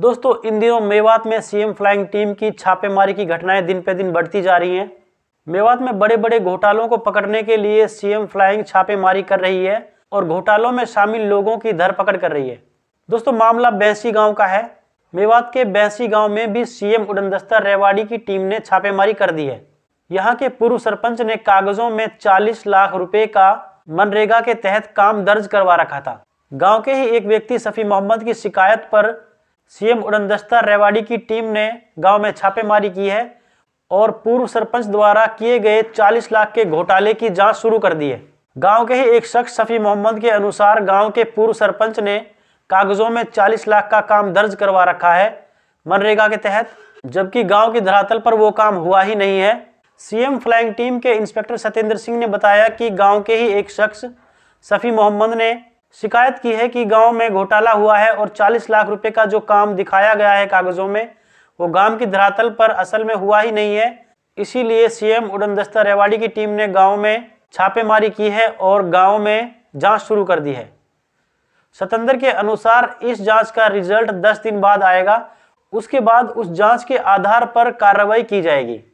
दोस्तों इन दिनों मेवात में सीएम फ्लाइंग टीम की छापेमारी की घटनाएं दिन पे दिन बढ़ती जा रही हैं मेवात में बड़े बड़े घोटालों को पकड़ने के लिए सीएम फ्लाइंग छापेमारी कर रही है और घोटालों में शामिल लोगों की धरपकड़ कर रही है दोस्तों मामला बैंसी गांव का है मेवात के बैंसी गांव में भी सीएम उड़नदस्ता रेवाड़ी की टीम ने छापेमारी कर दी है यहाँ के पूर्व सरपंच ने कागजों में चालीस लाख रुपए का मनरेगा के तहत काम दर्ज करवा रखा था गांव के ही एक व्यक्ति सफी मोहम्मद की शिकायत पर सीएम उड़नदस्ता रेवाड़ी की टीम ने गांव में छापेमारी की है और पूर्व सरपंच द्वारा किए गए 40 लाख के घोटाले की जांच शुरू कर दी है गांव के ही एक शख्स शफी मोहम्मद के अनुसार गांव के पूर्व सरपंच ने कागजों में 40 लाख का काम दर्ज करवा रखा है मनरेगा के तहत जबकि गांव की धरातल पर वो काम हुआ ही नहीं है सीएम फ्लाइंग टीम के इंस्पेक्टर सत्येंद्र सिंह ने बताया कि गाँव के ही एक शख्स सफ़ी मोहम्मद ने शिकायत की है कि गांव में घोटाला हुआ है और 40 लाख रुपए का जो काम दिखाया गया है कागजों में वो गांव की धरातल पर असल में हुआ ही नहीं है इसीलिए सीएम उड़नदस्ता रेवाड़ी की टीम ने गांव में छापेमारी की है और गांव में जांच शुरू कर दी है सतंदर के अनुसार इस जांच का रिजल्ट 10 दिन बाद आएगा उसके बाद उस जाँच के आधार पर कार्रवाई की जाएगी